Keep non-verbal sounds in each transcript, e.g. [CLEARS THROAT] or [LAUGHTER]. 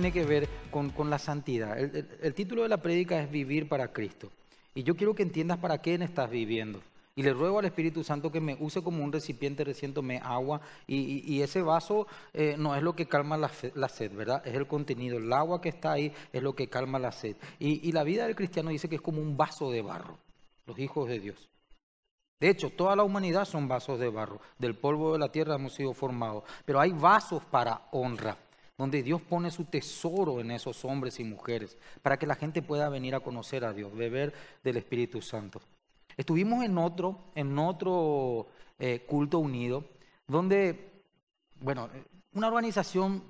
tiene que ver con, la santidad. El, título de la prédica es Vivir para Cristo. Y yo quiero que entiendas para quién estás viviendo. Y le ruego al Espíritu Santo que me use como un recipiente, recién agua. Y, ese vaso eh, no es lo que calma la, sed, ¿verdad? Es el contenido. El agua que está ahí es lo que calma la sed. Y, y la vida del cristiano dice que es como un vaso de barro, los hijos de Dios. De hecho, toda la humanidad son vasos de barro. Del polvo de la tierra hemos sido formados. Pero hay vasos para honra donde Dios pone su tesoro en esos hombres y mujeres, para que la gente pueda venir a conocer a Dios, beber del Espíritu Santo. Estuvimos en otro, en otro eh, culto unido, donde, bueno, una organización,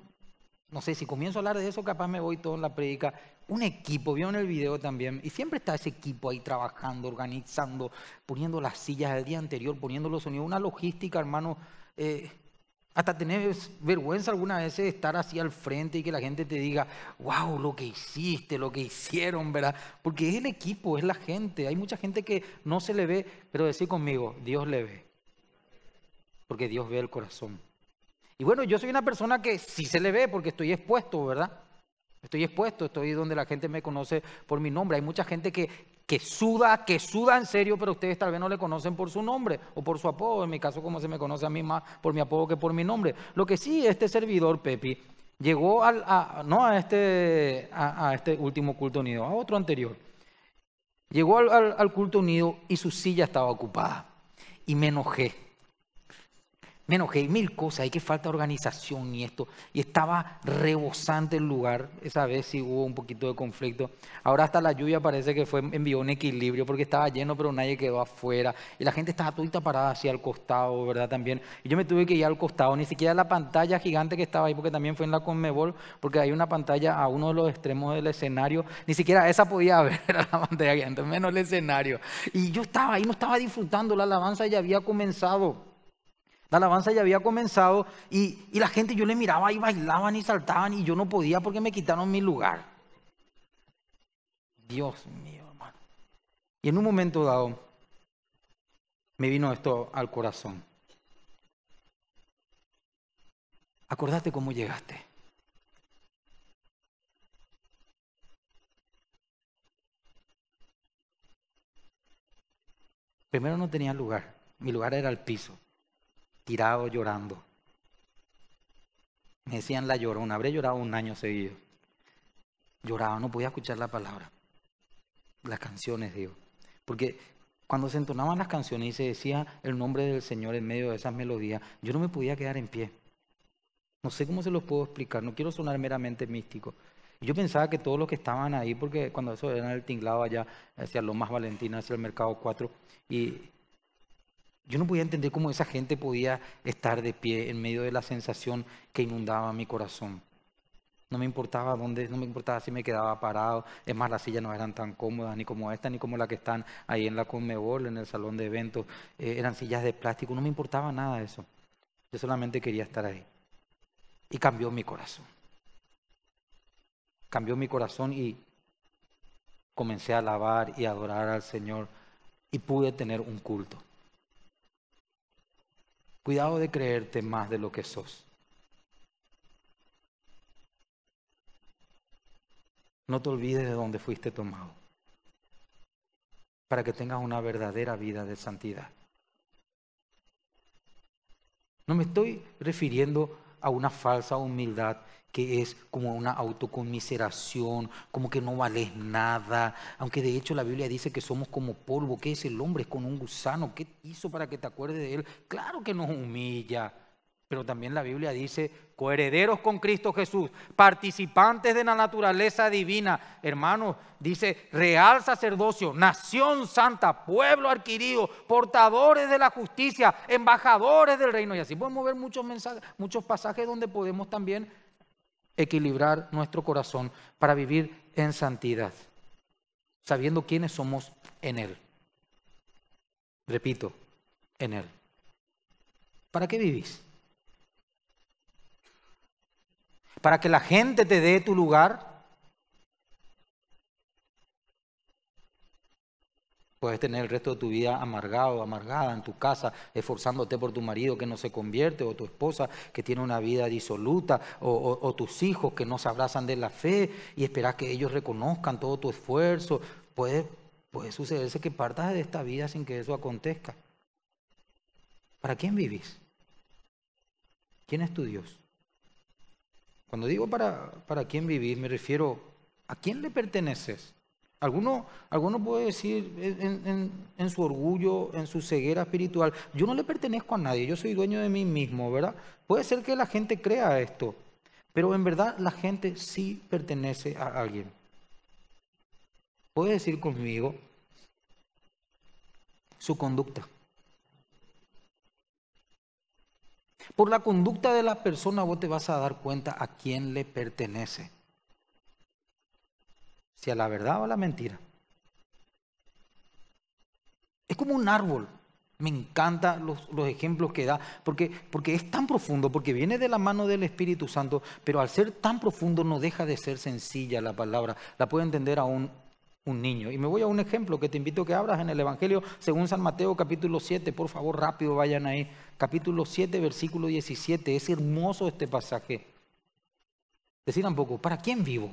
no sé, si comienzo a hablar de eso, capaz me voy todo en la prédica. un equipo, vio en el video también, y siempre está ese equipo ahí trabajando, organizando, poniendo las sillas del día anterior, poniendo los sonidos, una logística, hermano, eh, hasta tenés vergüenza alguna vez de estar así al frente y que la gente te diga, wow, lo que hiciste, lo que hicieron, ¿verdad? Porque es el equipo, es la gente. Hay mucha gente que no se le ve, pero decir conmigo, Dios le ve. Porque Dios ve el corazón. Y bueno, yo soy una persona que sí se le ve porque estoy expuesto, ¿verdad? Estoy expuesto, estoy donde la gente me conoce por mi nombre. Hay mucha gente que que suda, que suda en serio, pero ustedes tal vez no le conocen por su nombre o por su apodo. En mi caso, como se me conoce a mí más por mi apodo que por mi nombre. Lo que sí, este servidor, Pepi, llegó al, a, no a este, a, este último culto unido, a otro anterior. Llegó al culto unido y su silla estaba ocupada. Y me enojé me que mil cosas, hay que falta organización y esto. Y estaba rebosante el lugar, esa vez sí hubo un poquito de conflicto. Ahora hasta la lluvia parece que fue, envió un equilibrio porque estaba lleno, pero nadie quedó afuera. Y la gente estaba toda parada así al costado, ¿verdad? También. Y yo me tuve que ir al costado, ni siquiera la pantalla gigante que estaba ahí, porque también fue en la Conmebol, porque hay una pantalla a uno de los extremos del escenario, ni siquiera esa podía [LAUGHS] ver la pantalla gigante, menos el escenario. Y yo estaba ahí, no estaba disfrutando, la alabanza ya había comenzado. La alabanza ya había comenzado y, la gente yo le miraba y bailaban y saltaban y yo no podía porque me quitaron mi lugar. Dios mío, hermano. Y en un momento dado me vino esto al corazón. Acordate cómo llegaste. Primero no tenía lugar, mi lugar era el piso tirado llorando. Me decían la llorona, Habría llorado un año seguido. Lloraba, no podía escuchar la palabra, las canciones, digo. Porque cuando se entonaban las canciones y se decía el nombre del Señor en medio de esas melodías, yo no me podía quedar en pie. No sé cómo se los puedo explicar, no quiero sonar meramente místico. Yo pensaba que todos los que estaban ahí, porque cuando eso era el tinglado allá hacia más Valentina, hacia el Mercado 4, y yo no podía entender cómo esa gente podía estar de pie en medio de la sensación que inundaba mi corazón. No me importaba dónde, no me importaba si me quedaba parado. Es más, las sillas no eran tan cómodas, ni como esta, ni como la que están ahí en la Conmebol, en el salón de eventos. Eh, eran sillas de plástico, no me importaba nada de eso. Yo solamente quería estar ahí. Y cambió mi corazón. Cambió mi corazón y comencé a alabar y adorar al Señor y pude tener un culto. Cuidado de creerte más de lo que sos. No te olvides de dónde fuiste tomado, para que tengas una verdadera vida de santidad. No me estoy refiriendo a una falsa humildad que es como una autoconmiseración, como que no vales nada, aunque de hecho la Biblia dice que somos como polvo, ¿qué es el hombre? Es con un gusano, ¿qué hizo para que te acuerdes de él? Claro que nos humilla, pero también la Biblia dice, coherederos con Cristo Jesús, participantes de la naturaleza divina, hermanos, dice, real sacerdocio, nación santa, pueblo adquirido, portadores de la justicia, embajadores del reino, y así podemos ver muchos mensajes, muchos pasajes donde podemos también equilibrar nuestro corazón para vivir en santidad, sabiendo quiénes somos en Él. Repito, en Él. ¿Para qué vivís? ¿Para que la gente te dé tu lugar? Puedes tener el resto de tu vida amargado, amargada en tu casa, esforzándote por tu marido que no se convierte, o tu esposa que tiene una vida disoluta, o, tus hijos que no se abrazan de la fe y esperas que ellos reconozcan todo tu esfuerzo. Puede, puede sucederse que partas de esta vida sin que eso acontezca. ¿Para quién vivís? ¿Quién es tu Dios? Cuando digo para, para quién vivís, me refiero a quién le perteneces. Alguno, alguno puede decir en, en, su orgullo, en su ceguera espiritual, yo no le pertenezco a nadie, yo soy dueño de mí mismo, ¿verdad? Puede ser que la gente crea esto, pero en verdad la gente sí pertenece a alguien. Puede decir conmigo su conducta. Por la conducta de la persona vos te vas a dar cuenta a quién le pertenece si a la verdad o a la mentira. Es como un árbol. Me encantan los, ejemplos que da, porque, porque es tan profundo, porque viene de la mano del Espíritu Santo, pero al ser tan profundo no deja de ser sencilla la palabra. La puede entender aún un niño. Y me voy a un ejemplo que te invito a que abras en el Evangelio según San Mateo capítulo 7. Por favor, rápido vayan ahí. Capítulo 7, versículo 17. Es hermoso este pasaje. Decir un poco, ¿para quién vivo?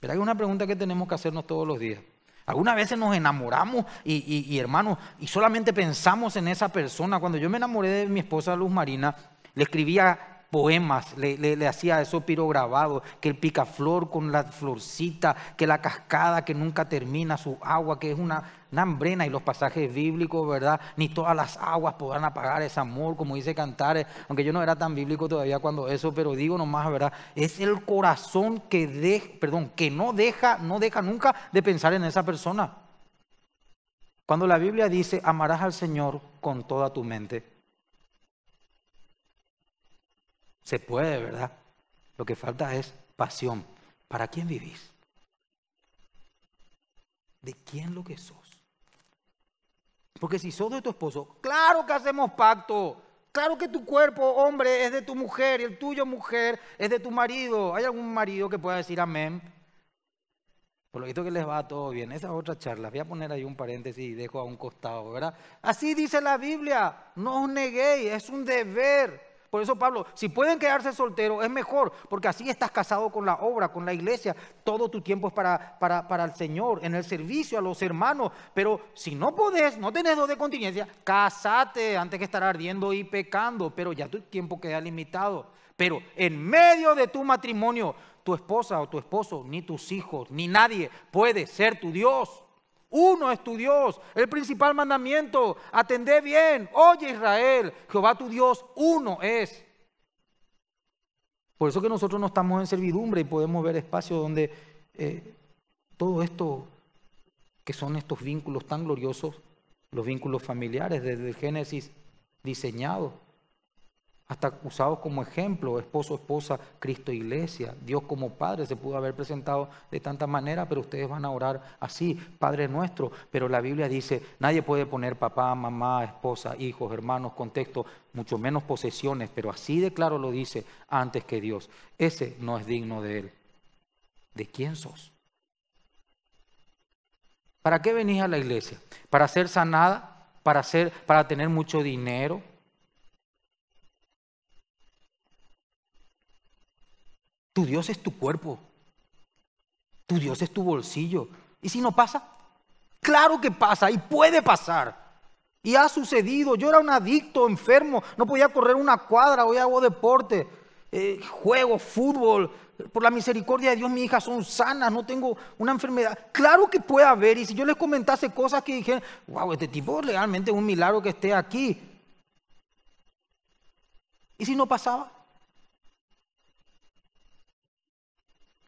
Pero hay una pregunta que tenemos que hacernos todos los días. Algunas veces nos enamoramos y, hermanos, y solamente pensamos en esa persona. Cuando yo me enamoré de mi esposa Luz Marina, le escribía poemas, le, hacía eso pirograbado, que el picaflor con la florcita, que la cascada que nunca termina, su agua, que es una, una hambrena y los pasajes bíblicos, ¿verdad? Ni todas las aguas podrán apagar ese amor, como dice Cantares, aunque yo no era tan bíblico todavía cuando eso, pero digo nomás, ¿verdad? Es el corazón que, de, perdón, que no deja, no deja nunca de pensar en esa persona. Cuando la Biblia dice, amarás al Señor con toda tu mente, Se puede, ¿verdad? Lo que falta es pasión. ¿Para quién vivís? ¿De quién lo que sos? Porque si sos de tu esposo, claro que hacemos pacto. Claro que tu cuerpo, hombre, es de tu mujer y el tuyo, mujer, es de tu marido. ¿Hay algún marido que pueda decir amén? Por lo visto que les va todo bien. Esa es otra charla. Voy a poner ahí un paréntesis y dejo a un costado, ¿verdad? Así dice la Biblia. No os neguéis, es un deber. Por eso Pablo, si pueden quedarse solteros es mejor, porque así estás casado con la obra, con la iglesia, todo tu tiempo es para, para, el Señor, en el servicio a los hermanos, pero si no podés, no tenés dos de continencia, casate antes que estar ardiendo y pecando, pero ya tu tiempo queda limitado. Pero en medio de tu matrimonio, tu esposa o tu esposo, ni tus hijos, ni nadie puede ser tu Dios. Uno es tu Dios. El principal mandamiento, atendé bien. Oye Israel, Jehová tu Dios, uno es. Por eso que nosotros no estamos en servidumbre y podemos ver espacios donde eh, todo esto, que son estos vínculos tan gloriosos, los vínculos familiares desde el Génesis diseñados, hasta usados como ejemplo, esposo, esposa, Cristo, iglesia, Dios como Padre se pudo haber presentado de tanta manera, pero ustedes van a orar así, Padre nuestro, pero la Biblia dice, nadie puede poner papá, mamá, esposa, hijos, hermanos, contexto, mucho menos posesiones, pero así de claro lo dice antes que Dios. Ese no es digno de él. ¿De quién sos? ¿Para qué venís a la iglesia? ¿Para ser sanada? ¿Para, ser, para tener mucho dinero? Tu Dios es tu cuerpo. Tu Dios es tu bolsillo. ¿Y si no pasa? Claro que pasa y puede pasar. Y ha sucedido. Yo era un adicto, enfermo. No podía correr una cuadra. Hoy hago deporte. Eh, juego, fútbol. Por la misericordia de Dios, mis hijas son sanas. No tengo una enfermedad. Claro que puede haber. Y si yo les comentase cosas que dijeran, wow, este tipo realmente es un milagro que esté aquí. ¿Y si no pasaba?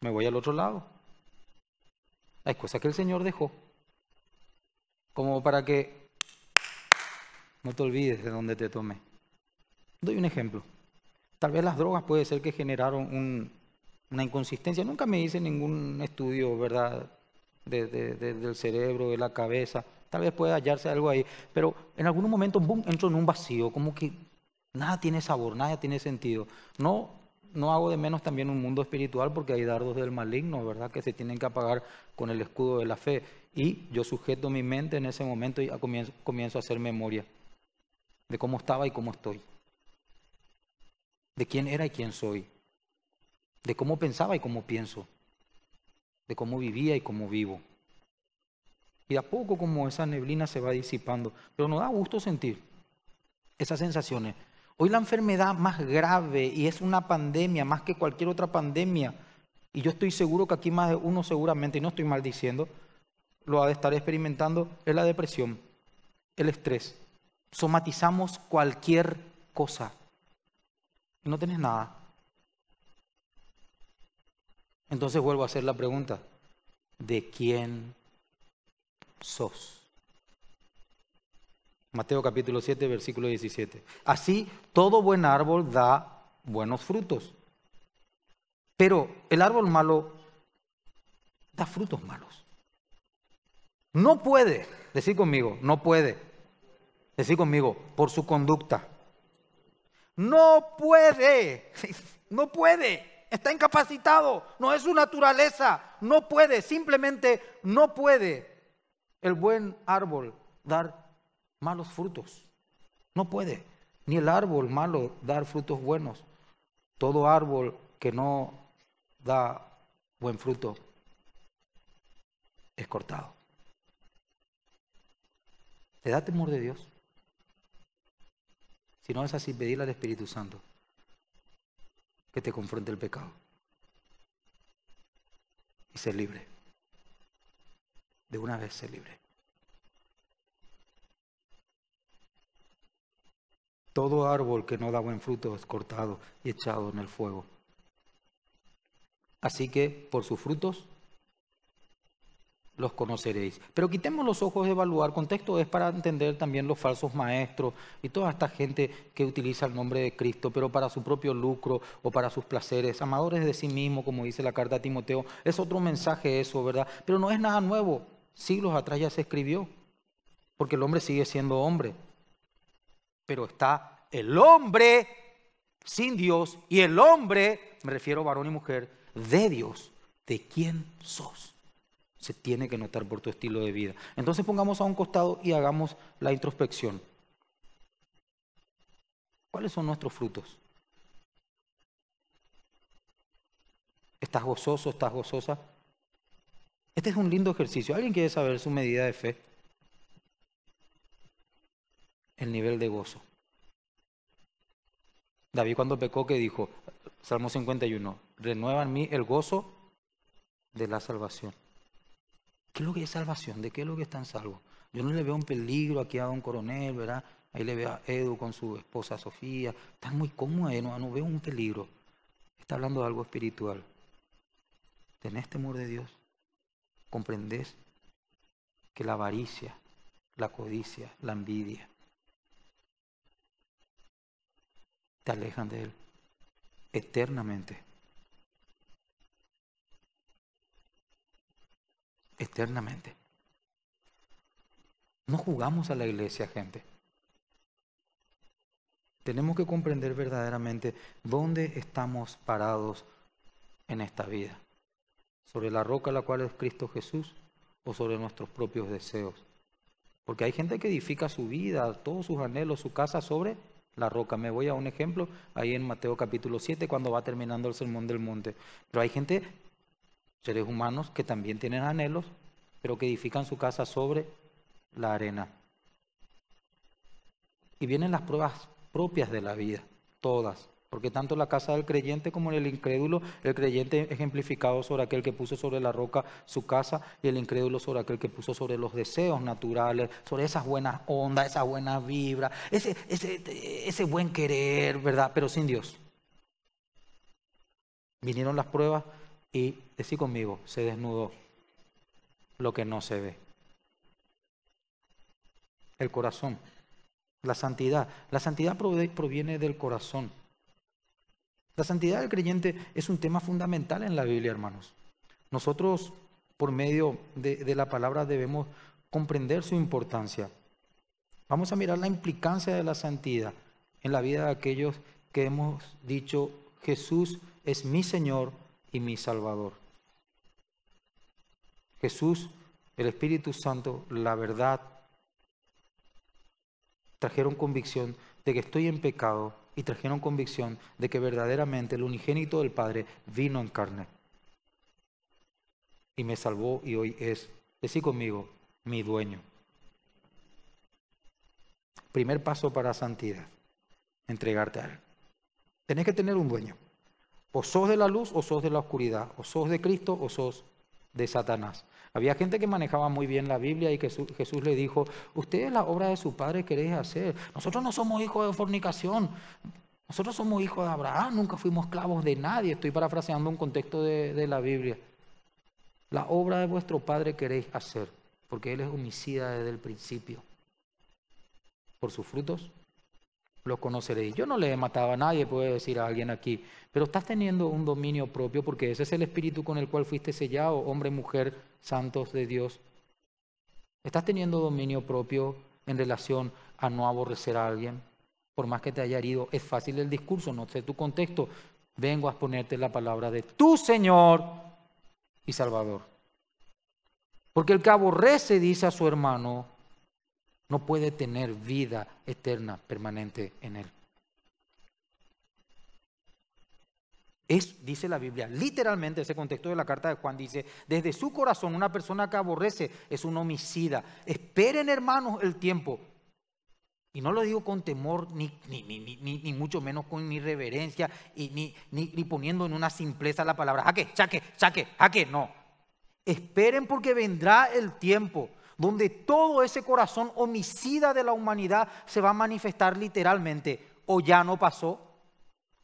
me voy al otro lado. Hay cosas que el Señor dejó, como para que no te olvides de dónde te tomé. Doy un ejemplo. Tal vez las drogas puede ser que generaron una inconsistencia. Nunca me hice ningún estudio, ¿verdad? del cerebro, de la cabeza. Tal vez pueda hallarse algo ahí. Pero en algún momento, boom, entro en un vacío, como que nada tiene sabor, nada tiene sentido. No no hago de menos también un mundo espiritual porque hay dardos del maligno, ¿verdad? Que se tienen que apagar con el escudo de la fe. Y yo sujeto mi mente en ese momento y comienzo, a hacer memoria de cómo estaba y cómo estoy. De quién era y quién soy. De cómo pensaba y cómo pienso. De cómo vivía y cómo vivo. Y a poco como esa neblina se va disipando. Pero nos da gusto sentir esas sensaciones. Hoy la enfermedad más grave y es una pandemia más que cualquier otra pandemia, y yo estoy seguro que aquí más de uno seguramente, y no estoy maldiciendo, lo ha de estar experimentando, es la depresión, el estrés. Somatizamos cualquier cosa. Y no tenés nada. Entonces vuelvo a hacer la pregunta, ¿de quién sos? Mateo capítulo 7, versículo 17. Así, todo buen árbol da buenos frutos. Pero el árbol malo da frutos malos. No puede, decir conmigo, no puede. Decir conmigo, por su conducta. No puede, [LAUGHS] no puede. Está incapacitado, no es su naturaleza, no puede, simplemente no puede el buen árbol dar malos frutos. No puede. Ni el árbol malo dar frutos buenos. Todo árbol que no da buen fruto es cortado. ¿Te da temor de Dios? Si no es así, pedirle al Espíritu Santo que te confronte el pecado y ser libre. De una vez ser libre. Todo árbol que no da buen fruto es cortado y echado en el fuego. Así que por sus frutos los conoceréis. Pero quitemos los ojos de evaluar. Contexto es para entender también los falsos maestros y toda esta gente que utiliza el nombre de Cristo, pero para su propio lucro o para sus placeres. Amadores de sí mismo, como dice la carta a Timoteo. Es otro mensaje eso, ¿verdad? Pero no es nada nuevo. Siglos atrás ya se escribió. Porque el hombre sigue siendo hombre pero está el hombre sin Dios y el hombre, me refiero varón y mujer, de Dios, de quién sos. Se tiene que notar por tu estilo de vida. Entonces pongamos a un costado y hagamos la introspección. ¿Cuáles son nuestros frutos? ¿Estás gozoso? ¿Estás gozosa? Este es un lindo ejercicio. ¿Alguien quiere saber su medida de fe? el nivel de gozo. David cuando pecó que dijo, Salmo 51, renueva en mí el gozo de la salvación. ¿Qué es lo que es salvación? ¿De qué es lo que están salvos? Yo no le veo un peligro aquí a don coronel, ¿verdad? Ahí le veo a Edu con su esposa Sofía. Están muy cómodos, no, no veo un peligro. Está hablando de algo espiritual. ¿Tenés temor de Dios? ¿Comprendés que la avaricia, la codicia, la envidia, alejan de Él eternamente. Eternamente. No jugamos a la iglesia, gente. Tenemos que comprender verdaderamente dónde estamos parados en esta vida. Sobre la roca la cual es Cristo Jesús o sobre nuestros propios deseos. Porque hay gente que edifica su vida, todos sus anhelos, su casa sobre la roca. Me voy a un ejemplo ahí en Mateo capítulo 7 cuando va terminando el sermón del monte. Pero hay gente, seres humanos, que también tienen anhelos, pero que edifican su casa sobre la arena. Y vienen las pruebas propias de la vida, todas. Porque tanto la casa del creyente como el incrédulo, el creyente ejemplificado sobre aquel que puso sobre la roca su casa y el incrédulo sobre aquel que puso sobre los deseos naturales, sobre esas buenas ondas, esa buenas vibras, ese, ese, ese buen querer, ¿verdad? Pero sin Dios. Vinieron las pruebas y, decí conmigo, se desnudó lo que no se ve. El corazón, la santidad. La santidad proviene del corazón. La santidad del creyente es un tema fundamental en la Biblia, hermanos. Nosotros, por medio de, la palabra, debemos comprender su importancia. Vamos a mirar la implicancia de la santidad en la vida de aquellos que hemos dicho, Jesús es mi Señor y mi Salvador. Jesús, el Espíritu Santo, la verdad, trajeron convicción de que estoy en pecado y trajeron convicción de que verdaderamente el unigénito del Padre vino en carne y me salvó y hoy es, decí conmigo, mi dueño. Primer paso para santidad, entregarte a Él. Tenés que tener un dueño. O sos de la luz o sos de la oscuridad, o sos de Cristo o sos de Satanás. Había gente que manejaba muy bien la Biblia y Jesús, Jesús le dijo, ustedes la obra de su padre queréis hacer. Nosotros no somos hijos de fornicación. Nosotros somos hijos de Abraham, nunca fuimos esclavos de nadie. Estoy parafraseando un contexto de la Biblia. La obra de vuestro padre queréis hacer, porque él es homicida desde el principio. Por sus frutos lo conoceréis. Yo no le he matado a nadie, puede decir a alguien aquí, pero estás teniendo un dominio propio porque ese es el espíritu con el cual fuiste sellado, hombre, mujer, santos de Dios. Estás teniendo dominio propio en relación a no aborrecer a alguien, por más que te haya herido. Es fácil el discurso, no sé tu contexto. Vengo a exponerte la palabra de tu Señor y Salvador. Porque el que aborrece, dice a su hermano, no puede tener vida eterna permanente en él. Es, dice la Biblia, literalmente ese contexto de la carta de Juan dice, desde su corazón una persona que aborrece es un homicida. Esperen hermanos el tiempo. Y no lo digo con temor, ni, ni, mucho menos con irreverencia, y, ni, ni, poniendo en una simpleza la palabra, jaque, jaque, jaque, jaque, no. Esperen porque vendrá el tiempo donde todo ese corazón homicida de la humanidad se va a manifestar literalmente. O ya no pasó,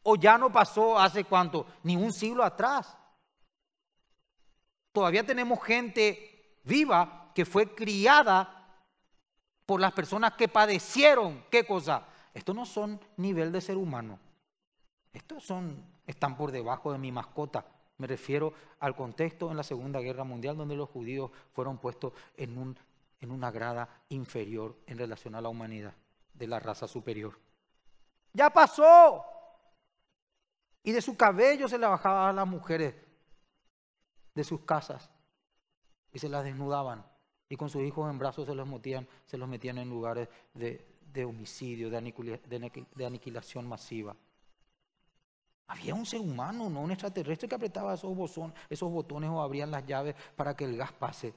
o ya no pasó hace cuánto, ni un siglo atrás. Todavía tenemos gente viva que fue criada por las personas que padecieron. ¿Qué cosa? Estos no son nivel de ser humano. Estos son, están por debajo de mi mascota. Me refiero al contexto en la Segunda Guerra Mundial donde los judíos fueron puestos en, un, en una grada inferior en relación a la humanidad de la raza superior. Ya pasó. Y de su cabello se le bajaban a las mujeres de sus casas y se las desnudaban. Y con sus hijos en brazos se los metían, se los metían en lugares de homicidio, de, aniquilación masiva. Había un ser humano, no un extraterrestre, que apretaba esos, botones o abrían las llaves para que el gas pase.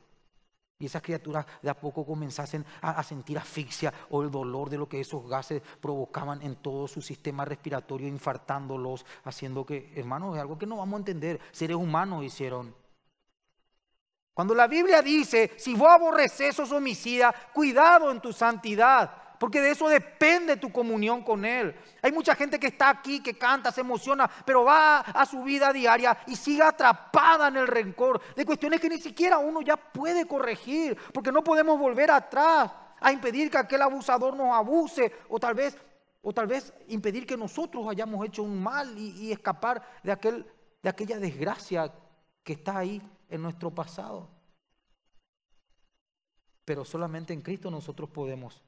Y esas criaturas de a poco comenzasen a, sentir asfixia o el dolor de lo que esos gases provocaban en todo su sistema respiratorio, infartándolos, haciendo que, hermanos, es algo que no vamos a entender. Seres humanos hicieron. Cuando la Biblia dice, si vos aborreces esos homicidas, cuidado en tu santidad, porque de eso depende tu comunión con Él. Hay mucha gente que está aquí, que canta, se emociona, pero va a su vida diaria y sigue atrapada en el rencor de cuestiones que ni siquiera uno ya puede corregir, porque no podemos volver atrás a impedir que aquel abusador nos abuse o tal vez, o tal vez impedir que nosotros hayamos hecho un mal y, escapar de, aquel, de aquella desgracia que está ahí en nuestro pasado. Pero solamente en Cristo nosotros podemos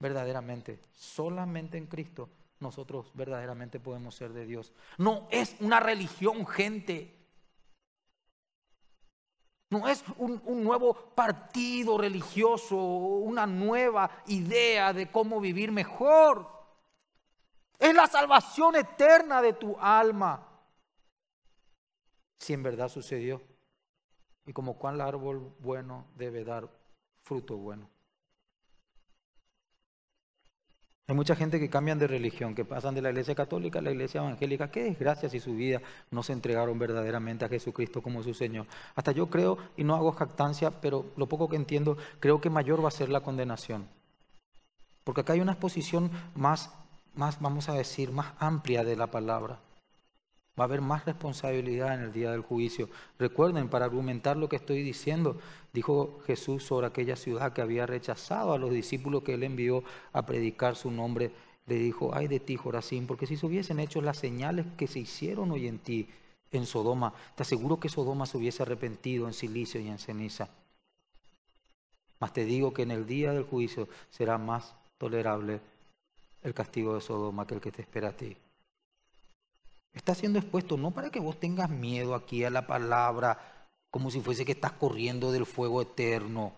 verdaderamente. Solamente en Cristo nosotros verdaderamente podemos ser de Dios. No es una religión, gente. No es un, nuevo partido religioso, una nueva idea de cómo vivir mejor. Es la salvación eterna de tu alma. Si en verdad sucedió. Y como cual árbol bueno debe dar fruto bueno. Hay mucha gente que cambian de religión, que pasan de la iglesia católica a la iglesia evangélica. Qué desgracia si su vida no se entregaron verdaderamente a Jesucristo como su Señor. Hasta yo creo, y no hago jactancia, pero lo poco que entiendo, creo que mayor va a ser la condenación. Porque acá hay una exposición más, más vamos a decir, más amplia de la palabra va a haber más responsabilidad en el día del juicio. Recuerden, para argumentar lo que estoy diciendo, dijo Jesús sobre aquella ciudad que había rechazado a los discípulos que él envió a predicar su nombre. Le dijo, ay de ti, Joracín, porque si se hubiesen hecho las señales que se hicieron hoy en ti, en Sodoma, te aseguro que Sodoma se hubiese arrepentido en silicio y en ceniza. Mas te digo que en el día del juicio será más tolerable el castigo de Sodoma que el que te espera a ti. Está siendo expuesto no para que vos tengas miedo aquí a la palabra, como si fuese que estás corriendo del fuego eterno.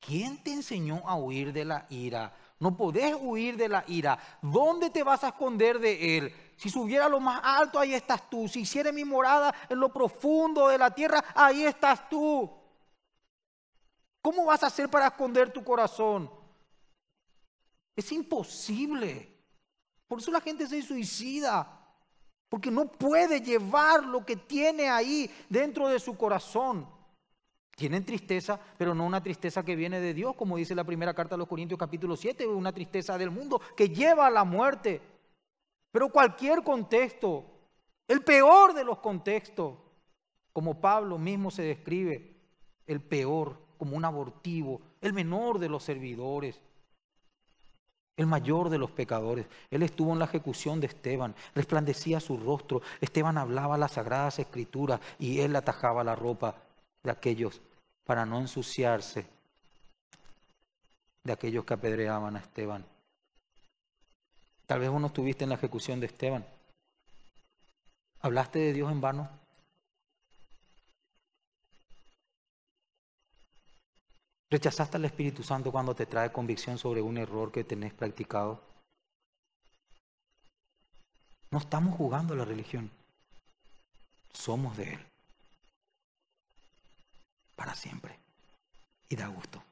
¿Quién te enseñó a huir de la ira? No podés huir de la ira. ¿Dónde te vas a esconder de él? Si subiera a lo más alto, ahí estás tú. Si hiciera mi morada en lo profundo de la tierra, ahí estás tú. ¿Cómo vas a hacer para esconder tu corazón? Es imposible. Por eso la gente se suicida porque no puede llevar lo que tiene ahí dentro de su corazón. Tienen tristeza, pero no una tristeza que viene de Dios, como dice la primera carta a los Corintios capítulo 7, una tristeza del mundo que lleva a la muerte. Pero cualquier contexto, el peor de los contextos, como Pablo mismo se describe, el peor, como un abortivo, el menor de los servidores el mayor de los pecadores. Él estuvo en la ejecución de Esteban, resplandecía su rostro, Esteban hablaba las sagradas escrituras y él atajaba la ropa de aquellos para no ensuciarse de aquellos que apedreaban a Esteban. Tal vez uno estuviste en la ejecución de Esteban. ¿Hablaste de Dios en vano? ¿Rechazaste al Espíritu Santo cuando te trae convicción sobre un error que tenés practicado? No estamos jugando a la religión. Somos de Él. Para siempre. Y da gusto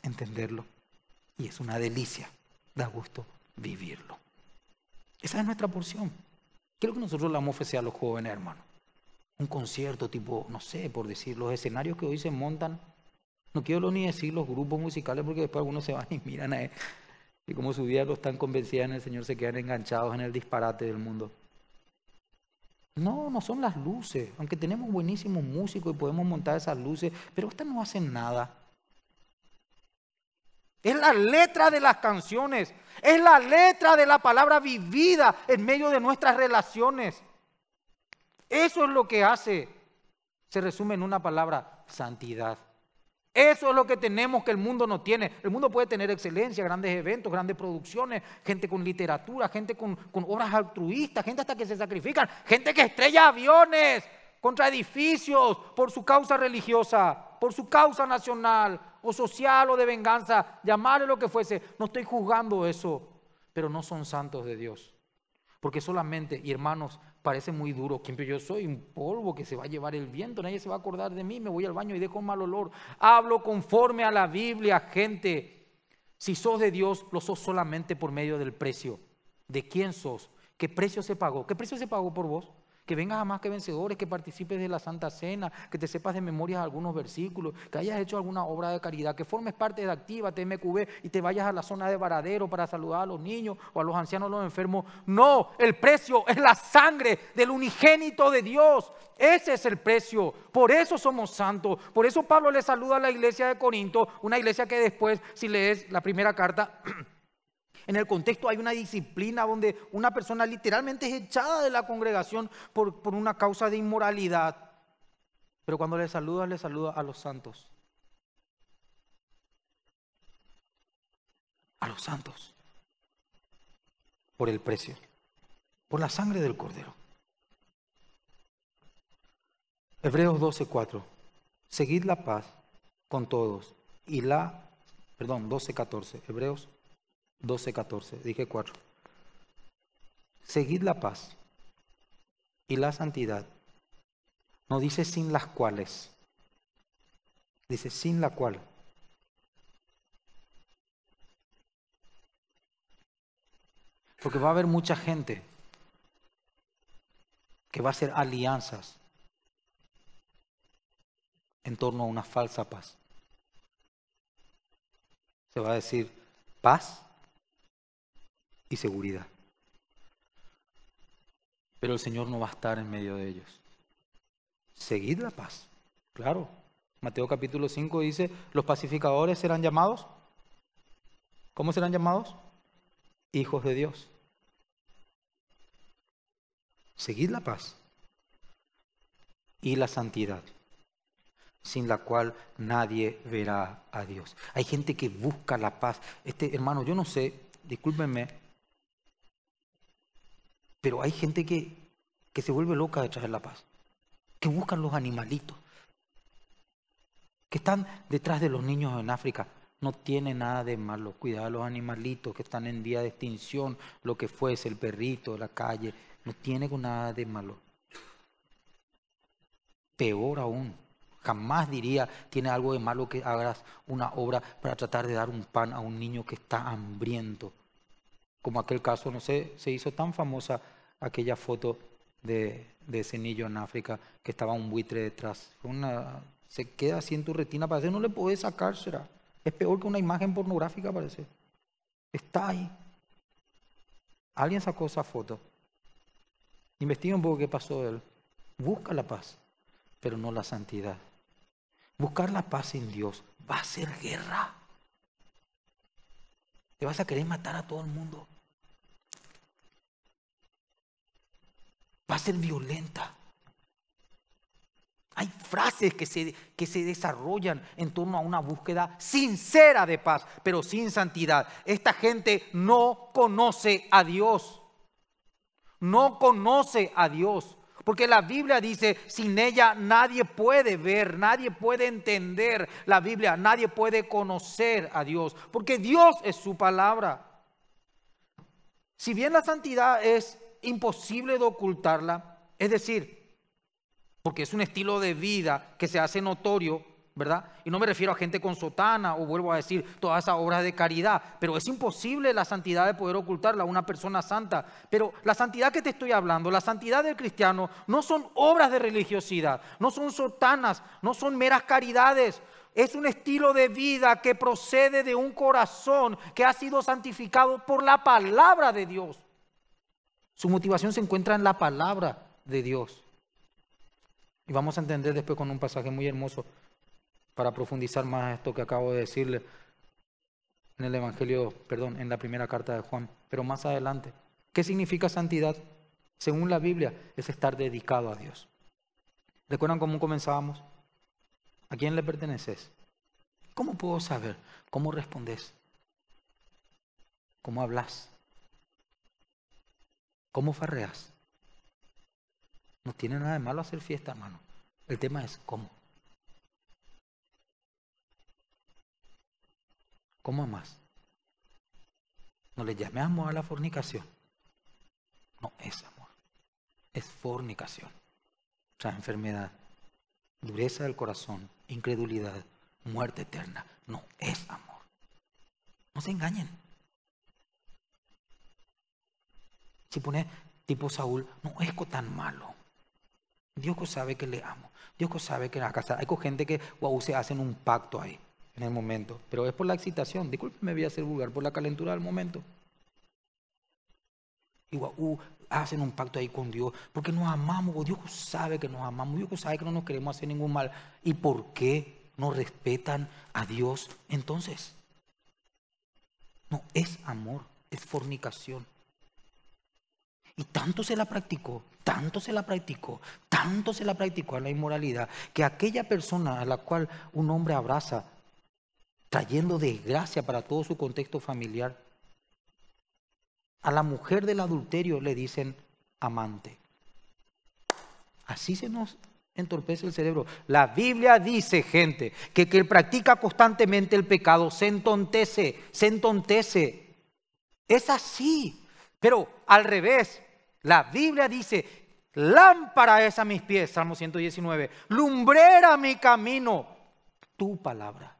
entenderlo. Y es una delicia. Da gusto vivirlo. Esa es nuestra porción. Creo que nosotros la vamos a a los jóvenes, hermanos, Un concierto tipo, no sé, por decir, los escenarios que hoy se montan no quiero ni decir los grupos musicales porque después algunos se van y miran a él. Y como su vida lo están convencidos en el Señor, se quedan enganchados en el disparate del mundo. No, no son las luces. Aunque tenemos buenísimos músicos y podemos montar esas luces, pero estas no hacen nada. Es la letra de las canciones. Es la letra de la palabra vivida en medio de nuestras relaciones. Eso es lo que hace. Se resume en una palabra, santidad. Eso es lo que tenemos que el mundo no tiene. El mundo puede tener excelencia, grandes eventos, grandes producciones, gente con literatura, gente con, obras altruistas, gente hasta que se sacrifican, gente que estrella aviones contra edificios por su causa religiosa, por su causa nacional o social o de venganza, llamarle lo que fuese. No estoy juzgando eso, pero no son santos de Dios. Porque solamente, y hermanos, parece muy duro. ¿Quién yo soy? Un polvo que se va a llevar el viento, nadie se va a acordar de mí, me voy al baño y dejo un mal olor. Hablo conforme a la Biblia, gente. Si sos de Dios, lo sos solamente por medio del precio. ¿De quién sos? ¿Qué precio se pagó? ¿Qué precio se pagó por vos? que vengas a más que vencedores, que participes de la Santa Cena, que te sepas de memoria algunos versículos, que hayas hecho alguna obra de caridad, que formes parte de Activa, TMQV y te vayas a la zona de varadero para saludar a los niños o a los ancianos, los enfermos. No, el precio es la sangre del unigénito de Dios. Ese es el precio. Por eso somos santos. Por eso Pablo le saluda a la iglesia de Corinto, una iglesia que después, si lees la primera carta, [CLEARS THROAT] En el contexto hay una disciplina donde una persona literalmente es echada de la congregación por, una causa de inmoralidad. Pero cuando le saluda, le saluda a los santos. A los santos. Por el precio. Por la sangre del cordero. Hebreos 12:4. Seguid la paz con todos y la, perdón, 12:14. Hebreos 12, 14, dije 4. Seguid la paz y la santidad. No dice sin las cuales. Dice sin la cual. Porque va a haber mucha gente que va a hacer alianzas en torno a una falsa paz. Se va a decir paz y seguridad. Pero el Señor no va a estar en medio de ellos. Seguid la paz, claro. Mateo capítulo 5 dice, los pacificadores serán llamados. ¿Cómo serán llamados? Hijos de Dios. Seguid la paz y la santidad, sin la cual nadie verá a Dios. Hay gente que busca la paz. Este hermano, yo no sé, discúlpenme, pero hay gente que, se vuelve loca de la paz, que buscan los animalitos, que están detrás de los niños en África. No tiene nada de malo cuidar a los animalitos que están en día de extinción, lo que fuese, el perrito, la calle, no tiene nada de malo. Peor aún, jamás diría tiene algo de malo que hagas una obra para tratar de dar un pan a un niño que está hambriento como aquel caso, no sé, se hizo tan famosa aquella foto de, de niño en África que estaba un buitre detrás. Una, se queda así en tu retina, parece, no le podés sacársela. Es peor que una imagen pornográfica, parece. Está ahí. Alguien sacó esa foto. Investiga un poco qué pasó él. Busca la paz, pero no la santidad. Buscar la paz en Dios va a ser guerra. Te vas a querer matar a todo el mundo. va a ser violenta. Hay frases que se, que se, desarrollan en torno a una búsqueda sincera de paz, pero sin santidad. Esta gente no conoce a Dios. No conoce a Dios. Porque la Biblia dice, sin ella nadie puede ver, nadie puede entender la Biblia, nadie puede conocer a Dios. Porque Dios es su palabra. Si bien la santidad es imposible de ocultarla. Es decir, porque es un estilo de vida que se hace notorio, ¿verdad? Y no me refiero a gente con sotana o vuelvo a decir todas esas obras de caridad, pero es imposible la santidad de poder ocultarla a una persona santa. Pero la santidad que te estoy hablando, la santidad del cristiano, no son obras de religiosidad, no son sotanas, no son meras caridades, es un estilo de vida que procede de un corazón que ha sido santificado por la palabra de Dios. Su motivación se encuentra en la palabra de Dios. Y vamos a entender después con un pasaje muy hermoso para profundizar más esto que acabo de decirle en el Evangelio, perdón, en la primera carta de Juan, pero más adelante. ¿Qué significa santidad? Según la Biblia, es estar dedicado a Dios. ¿Recuerdan cómo comenzábamos? ¿A quién le perteneces? ¿Cómo puedo saber? ¿Cómo respondes? ¿Cómo hablas? ¿Cómo farreas? No tiene nada de malo hacer fiesta, hermano. El tema es cómo. ¿Cómo amas? No le llame a la fornicación. No es amor. Es fornicación. O sea, enfermedad, dureza del corazón, incredulidad, muerte eterna. No es amor. No se engañen. Si pone tipo Saúl, no es tan malo. Dios sabe que le amo. Dios sabe que la casa. Hay gente que se hacen un pacto ahí en el momento. Pero es por la excitación. Disculpe, me voy a hacer vulgar por la calentura del momento. Y uh, hacen un pacto ahí con Dios. Porque nos amamos. Pues Dios sabe que nos amamos. Dios sabe que no nos queremos hacer ningún mal. ¿Y por qué no respetan a Dios entonces? No es amor, es fornicación. Y tanto se la practicó, tanto se la practicó, tanto se la practicó a la inmoralidad, que aquella persona a la cual un hombre abraza, trayendo desgracia para todo su contexto familiar, a la mujer del adulterio le dicen amante. Así se nos entorpece el cerebro. La Biblia dice, gente, que quien practica constantemente el pecado se entontece, se entontece. Es así. Pero al revés, la Biblia dice, lámpara es a mis pies, Salmo 119, lumbrera mi camino, tu palabra.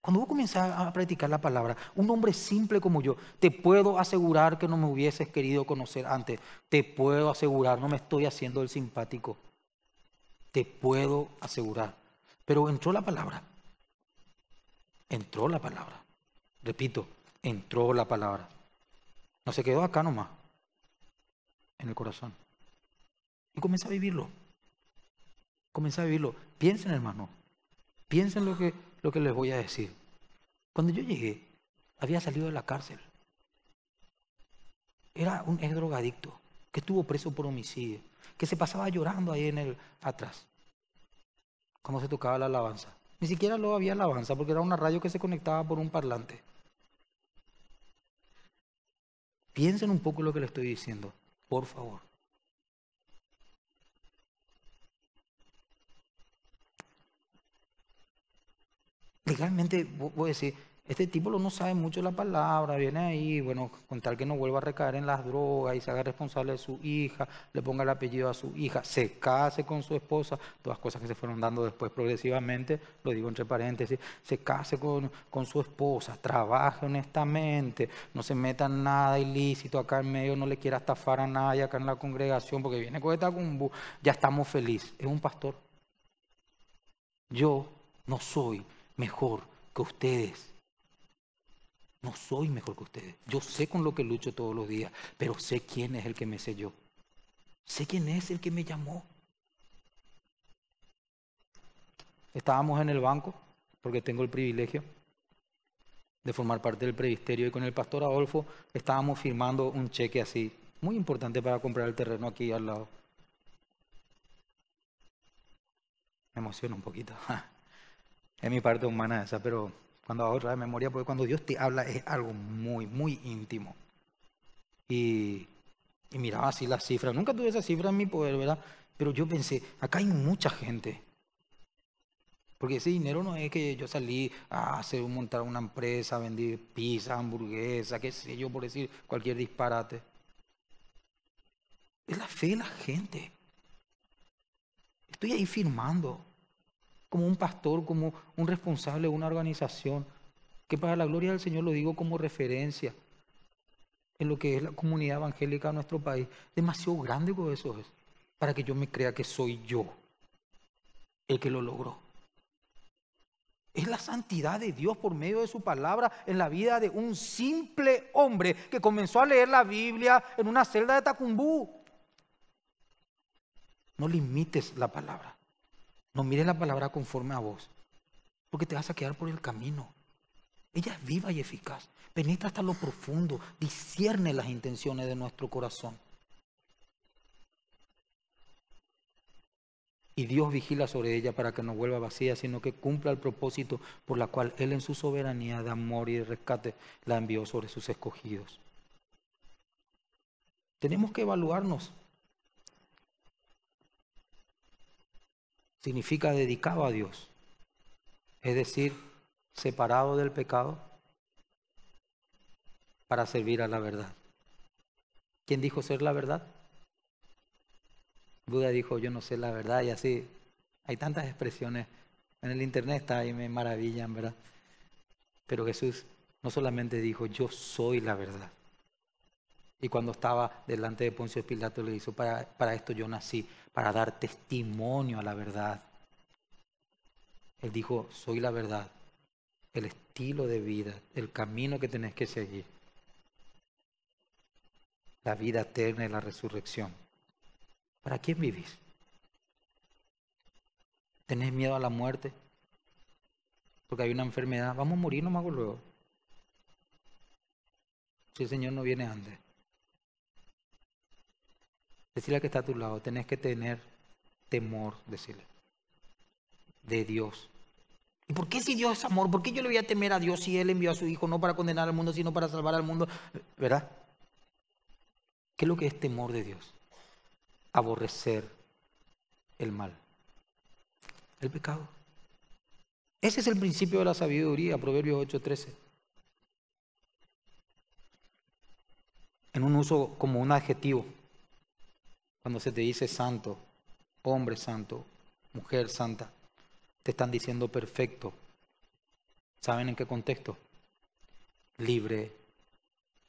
Cuando vos comienzas a practicar la palabra, un hombre simple como yo, te puedo asegurar que no me hubieses querido conocer antes. Te puedo asegurar, no me estoy haciendo el simpático. Te puedo asegurar. Pero entró la palabra. Entró la palabra. Repito, entró la palabra. No se quedó acá nomás, en el corazón. Y comenzó a vivirlo. Comencé a vivirlo. Piensen, hermano. Piensen lo que, lo que les voy a decir. Cuando yo llegué, había salido de la cárcel. Era un ex drogadicto que estuvo preso por homicidio, que se pasaba llorando ahí en el atrás, Como se tocaba la alabanza. Ni siquiera lo había alabanza porque era una radio que se conectaba por un parlante. Piensen un poco lo que le estoy diciendo, por favor. Legalmente, voy a decir, este tipo no sabe mucho la palabra, viene ahí, bueno, con tal que no vuelva a recaer en las drogas y se haga responsable de su hija, le ponga el apellido a su hija, se case con su esposa, todas cosas que se fueron dando después progresivamente, lo digo entre paréntesis, se case con, con su esposa, trabaje honestamente, no se meta en nada ilícito, acá en medio no le quiera estafar a nadie, acá en la congregación, porque viene con esta cumbu, ya estamos felices, es un pastor. Yo no soy mejor que ustedes no soy mejor que ustedes. Yo sé con lo que lucho todos los días, pero sé quién es el que me selló. Sé quién es el que me llamó. Estábamos en el banco, porque tengo el privilegio de formar parte del presbiterio y con el pastor Adolfo estábamos firmando un cheque así, muy importante para comprar el terreno aquí al lado. Me emociona un poquito. [LAUGHS] Es mi parte humana esa, pero cuando hago otra memoria, porque cuando Dios te habla es algo muy, muy íntimo. Y, miraba así las cifras. Nunca tuve esas cifras en mi poder, ¿verdad? Pero yo pensé, acá hay mucha gente. Porque ese dinero no es que yo salí a hacer, montar una empresa, vender pizza, hamburguesa, qué sé yo, por decir cualquier disparate. Es la fe de la gente. Estoy ahí firmando como un pastor, como un responsable de una organización, que para la gloria del Señor lo digo como referencia en lo que es la comunidad evangélica de nuestro país. Demasiado grande como eso es, para que yo me crea que soy yo el que lo logró. Es la santidad de Dios por medio de su palabra en la vida de un simple hombre que comenzó a leer la Biblia en una celda de Tacumbú. No limites la palabra. No mire la palabra conforme a vos, porque te vas a quedar por el camino. Ella es viva y eficaz. Penetra hasta lo profundo, discierne las intenciones de nuestro corazón. Y Dios vigila sobre ella para que no vuelva vacía, sino que cumpla el propósito por la cual Él en su soberanía de amor y rescate la envió sobre sus escogidos. Tenemos que evaluarnos significa dedicado a Dios, es decir, separado del pecado para servir a la verdad. ¿Quién dijo ser la verdad? Buda dijo, yo no sé la verdad y así. Hay tantas expresiones. En el internet está ahí, me maravillan, ¿verdad? Pero Jesús no solamente dijo, yo soy la verdad. Y cuando estaba delante de Poncio Pilato le dijo, para esto yo nací, para dar testimonio a la verdad. Él dijo, soy la verdad, el estilo de vida, el camino que tenés que seguir, la vida eterna y la resurrección. ¿Para quién vivís? ¿Tenés miedo a la muerte? Porque hay una enfermedad. Vamos a morir nomás luego. Si el Señor no viene antes. Decirle que está a tu lado, tenés que tener temor, decirle, de Dios. ¿Y por qué si Dios es amor? ¿Por qué yo le voy a temer a Dios si Él envió a su Hijo no para condenar al mundo, sino para salvar al mundo? ¿Verdad? ¿Qué es lo que es temor de Dios? Aborrecer el mal, el pecado. Ese es el principio de la sabiduría, Proverbios 8:13. En un uso como un adjetivo. Cuando se te dice santo, hombre santo, mujer santa, te están diciendo perfecto. ¿Saben en qué contexto? Libre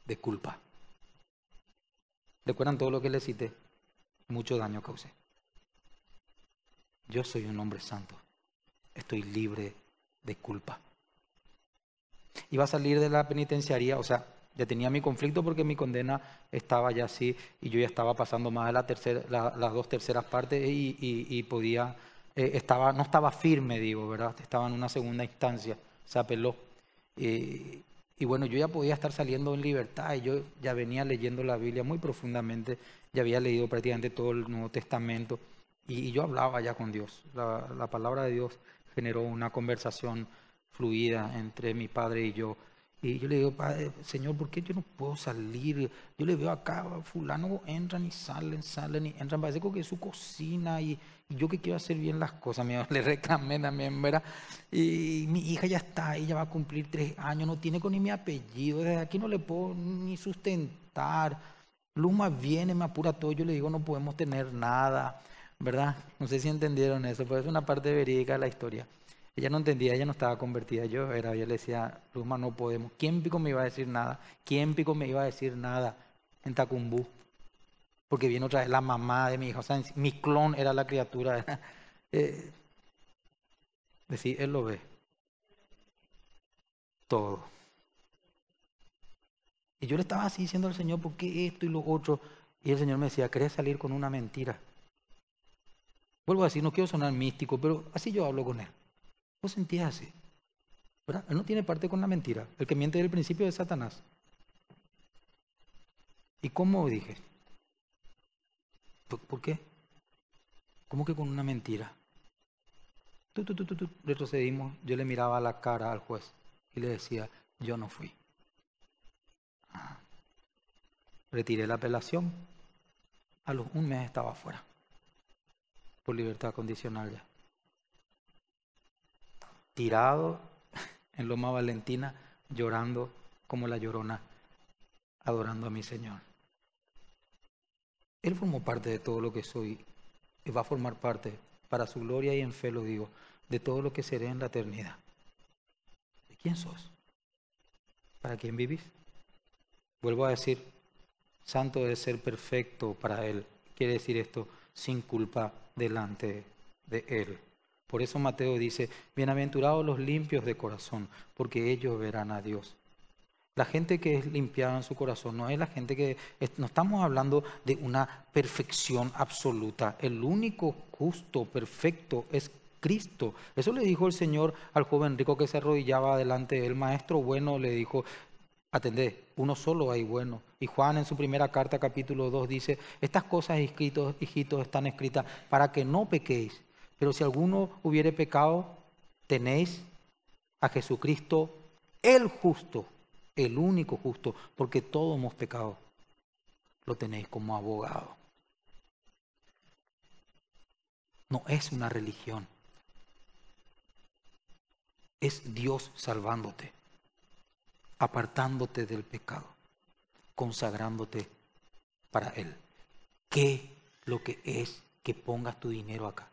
de culpa. ¿Recuerdan todo lo que les cité? Mucho daño causé. Yo soy un hombre santo. Estoy libre de culpa. Y va a salir de la penitenciaría, o sea, ya tenía mi conflicto porque mi condena estaba ya así y yo ya estaba pasando más de la tercera, las dos terceras partes y, y, podía, eh, estaba, no estaba firme, digo, ¿verdad? Estaba en una segunda instancia, se apeló. Eh, y bueno, yo ya podía estar saliendo en libertad y yo ya venía leyendo la Biblia muy profundamente, ya había leído prácticamente todo el Nuevo Testamento y, yo hablaba ya con Dios. la palabra de Dios generó una conversación fluida entre mi padre y yo y yo le digo, Padre, Señor, ¿por qué yo no puedo salir? Yo le veo acá, fulano, entran y salen, salen y entran. Parece que es su cocina y, yo que quiero hacer bien las cosas. [LAUGHS] le reclamé también, ¿verdad? Y mi hija ya está, ella va a cumplir tres años, no tiene con ni mi apellido, desde aquí no le puedo ni sustentar. Luma viene, me apura todo, yo le digo, no podemos tener nada, ¿verdad? No sé si entendieron eso, pero es una parte verídica de la historia. Ella no entendía, ella no estaba convertida. Yo era, yo le decía, Luzma, no podemos. ¿Quién pico me iba a decir nada? ¿Quién pico me iba a decir nada en Tacumbú? Porque viene otra vez la mamá de mi hijo. O sea, mi clon era la criatura. [LAUGHS] Eh, decir, él lo ve. Todo. Y yo le estaba así diciendo al Señor, ¿por qué esto y lo otro? Y el Señor me decía, quería salir con una mentira? Vuelvo a decir, no quiero sonar místico, pero así yo hablo con él. Vos sentías así. Él no tiene parte con la mentira. El que miente es el principio es Satanás. ¿Y cómo dije? ¿Por qué? ¿Cómo que con una mentira? retrocedimos. Yo le miraba la cara al juez y le decía, yo no fui. Ah. Retiré la apelación. A los un mes estaba afuera. Por libertad condicional ya tirado en Loma Valentina, llorando como la llorona, adorando a mi Señor. Él formó parte de todo lo que soy y va a formar parte, para su gloria y en fe lo digo, de todo lo que seré en la eternidad. ¿De quién sos? ¿Para quién vivís? Vuelvo a decir, santo es ser perfecto para Él. Quiere decir esto, sin culpa delante de Él. Por eso Mateo dice, bienaventurados los limpios de corazón, porque ellos verán a Dios. La gente que es limpiada en su corazón no es la gente que... No estamos hablando de una perfección absoluta. El único justo, perfecto, es Cristo. Eso le dijo el Señor al joven rico que se arrodillaba delante del maestro bueno, le dijo, atendé, uno solo hay bueno. Y Juan en su primera carta, capítulo 2, dice, estas cosas, escritos, hijitos, están escritas para que no pequéis. Pero si alguno hubiere pecado, tenéis a Jesucristo el justo, el único justo, porque todos hemos pecado. Lo tenéis como abogado. No es una religión. Es Dios salvándote, apartándote del pecado, consagrándote para Él. ¿Qué lo que es que pongas tu dinero acá?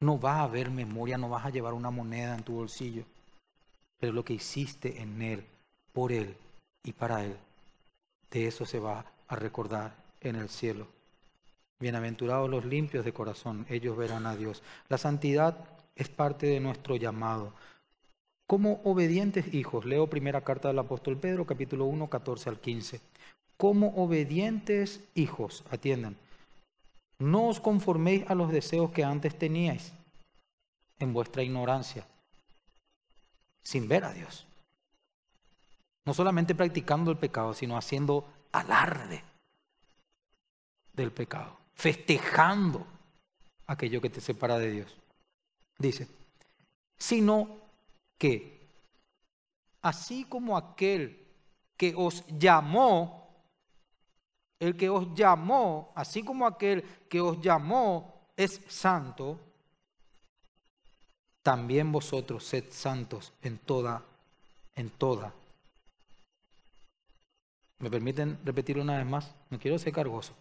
No va a haber memoria, no vas a llevar una moneda en tu bolsillo, pero lo que hiciste en Él, por Él y para Él, de eso se va a recordar en el cielo. Bienaventurados los limpios de corazón, ellos verán a Dios. La santidad es parte de nuestro llamado. Como obedientes hijos, leo primera carta del apóstol Pedro, capítulo 1, 14 al 15. Como obedientes hijos, atiendan no os conforméis a los deseos que antes teníais en vuestra ignorancia, sin ver a Dios. No solamente practicando el pecado, sino haciendo alarde del pecado, festejando aquello que te separa de Dios. Dice, sino que así como aquel que os llamó el que os llamó, así como aquel que os llamó es santo, también vosotros sed santos en toda, en toda. ¿Me permiten repetirlo una vez más? No quiero ser cargoso.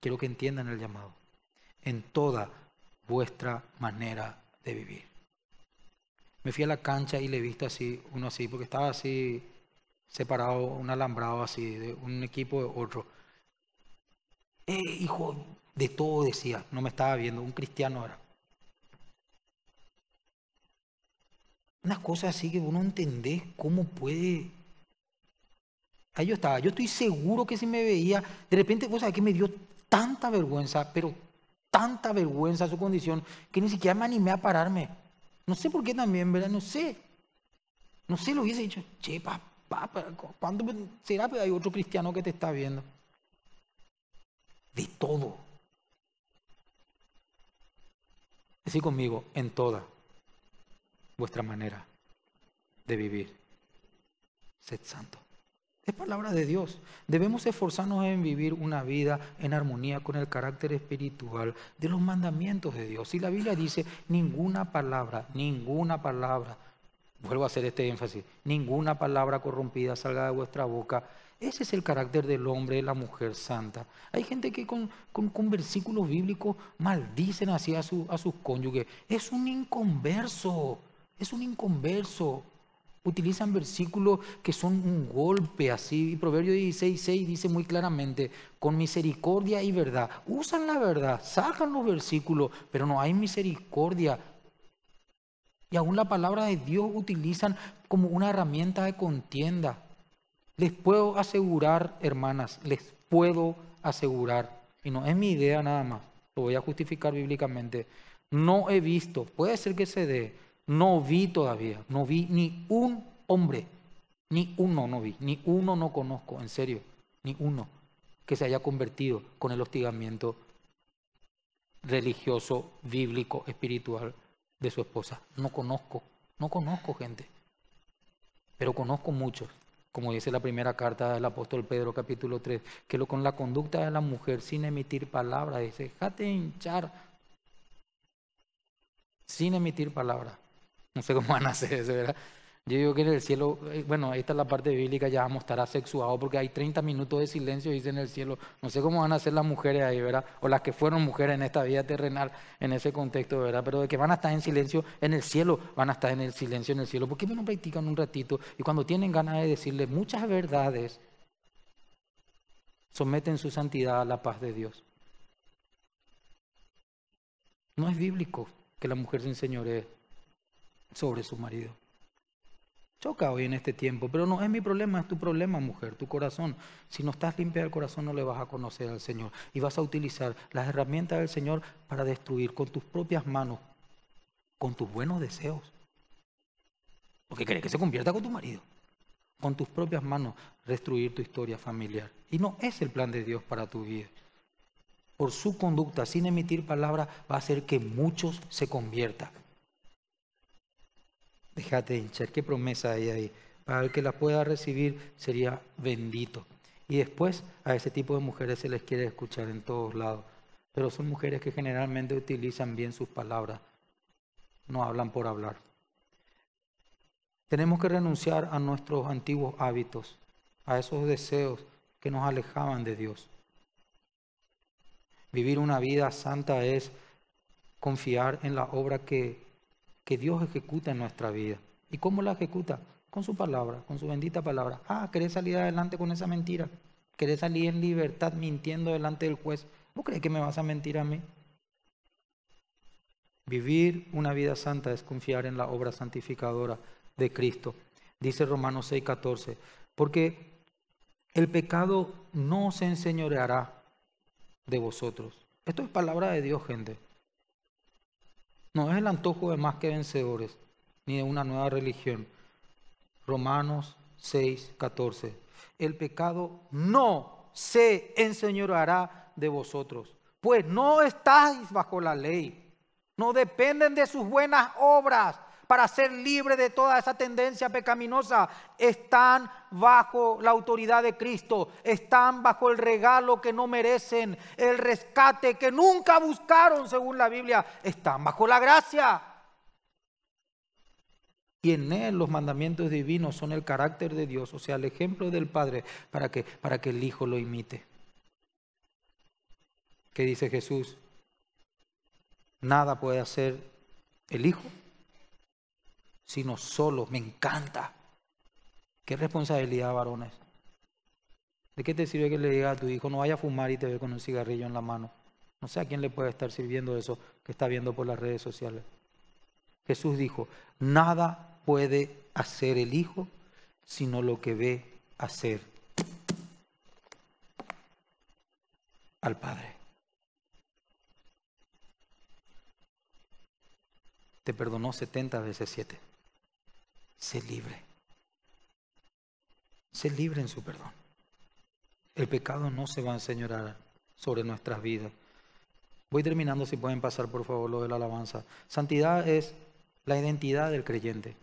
Quiero que entiendan el llamado. En toda vuestra manera de vivir. Me fui a la cancha y le he visto así, uno así, porque estaba así separado, un alambrado así, de un equipo de otro eh, hijo, de todo decía, no me estaba viendo, un cristiano era. Unas cosas así que uno entendés cómo puede. Ahí yo estaba, yo estoy seguro que si me veía, de repente, vos sabés que me dio tanta vergüenza, pero tanta vergüenza su condición, que ni siquiera me animé a pararme. No sé por qué también, ¿verdad? No sé. No sé, lo hubiese dicho, che, papá, ¿cuándo será que hay otro cristiano que te está viendo? de todo. Así conmigo, en toda vuestra manera de vivir. Sed santo. Es palabra de Dios. Debemos esforzarnos en vivir una vida en armonía con el carácter espiritual de los mandamientos de Dios. Y la Biblia dice, ninguna palabra, ninguna palabra, vuelvo a hacer este énfasis, ninguna palabra corrompida salga de vuestra boca, ese es el carácter del hombre, de la mujer santa. Hay gente que con, versículos bíblicos maldicen así a, su, a sus cónyuges. Es un inconverso, es un inconverso. Utilizan versículos que son un golpe así. Y Proverbio 16, 6 dice muy claramente, con misericordia y verdad. Usan la verdad, sacan los versículos, pero no hay misericordia. Y aún la palabra de Dios utilizan como una herramienta de contienda. Les puedo asegurar, hermanas, les puedo asegurar, y no es mi idea nada más, lo voy a justificar bíblicamente, no he visto, puede ser que se dé, no vi todavía, no vi ni un hombre, ni uno no vi, ni uno no conozco, en serio, ni uno que se haya convertido con el hostigamiento religioso, bíblico, espiritual de su esposa. No conozco, no conozco gente, pero conozco muchos como dice la primera carta del apóstol Pedro capítulo 3, que lo con la conducta de la mujer sin emitir palabra, dice, déjate hinchar sin emitir palabra. No sé cómo van a hacer eso, ¿verdad? Yo digo que en el cielo, eh, bueno, esta es la parte bíblica, ya vamos a estar asexuados porque hay 30 minutos de silencio, dice en el cielo. No sé cómo van a ser las mujeres ahí, ¿verdad? O las que fueron mujeres en esta vida terrenal, en ese contexto, ¿verdad? Pero de que van a estar en silencio en el cielo, van a estar en el silencio en el cielo. ¿Por qué no practican un ratito? Y cuando tienen ganas de decirle muchas verdades, someten su santidad a la paz de Dios. No es bíblico que la mujer se enseñore sobre su marido. Choca hoy en este tiempo, pero no es mi problema, es tu problema, mujer, tu corazón. Si no estás limpia del corazón, no le vas a conocer al Señor. Y vas a utilizar las herramientas del Señor para destruir con tus propias manos, con tus buenos deseos. Porque crees que se convierta con tu marido. Con tus propias manos, destruir tu historia familiar. Y no es el plan de Dios para tu vida. Por su conducta, sin emitir palabra, va a hacer que muchos se conviertan déjate hinchar. ¿Qué promesa hay ahí? Para el que la pueda recibir sería bendito. Y después a ese tipo de mujeres se les quiere escuchar en todos lados. Pero son mujeres que generalmente utilizan bien sus palabras. No hablan por hablar. Tenemos que renunciar a nuestros antiguos hábitos, a esos deseos que nos alejaban de Dios. Vivir una vida santa es confiar en la obra que que Dios ejecuta en nuestra vida. ¿Y cómo la ejecuta? Con su palabra, con su bendita palabra. Ah, querés salir adelante con esa mentira. Querés salir en libertad mintiendo delante del juez. ¿No crees que me vas a mentir a mí? Vivir una vida santa es confiar en la obra santificadora de Cristo. Dice Romanos 6:14, porque el pecado no se enseñoreará de vosotros. Esto es palabra de Dios, gente. No es el antojo de más que vencedores, ni de una nueva religión. Romanos 6, 14. El pecado no se enseñoreará de vosotros, pues no estáis bajo la ley. No dependen de sus buenas obras para ser libre de toda esa tendencia pecaminosa, están bajo la autoridad de Cristo, están bajo el regalo que no merecen, el rescate que nunca buscaron según la Biblia, están bajo la gracia. Y en él los mandamientos divinos son el carácter de Dios, o sea, el ejemplo del Padre para que, para que el Hijo lo imite. ¿Qué dice Jesús? Nada puede hacer el Hijo sino solo. Me encanta. Qué responsabilidad, varones. ¿De qué te sirve que le diga a tu hijo no vaya a fumar y te ve con un cigarrillo en la mano? No sé a quién le puede estar sirviendo eso que está viendo por las redes sociales. Jesús dijo, nada puede hacer el hijo sino lo que ve hacer al Padre. Te perdonó 70 veces 7. Sé libre. se libre en su perdón. El pecado no se va a enseñar sobre nuestras vidas. Voy terminando, si pueden pasar por favor lo de la alabanza. Santidad es la identidad del creyente.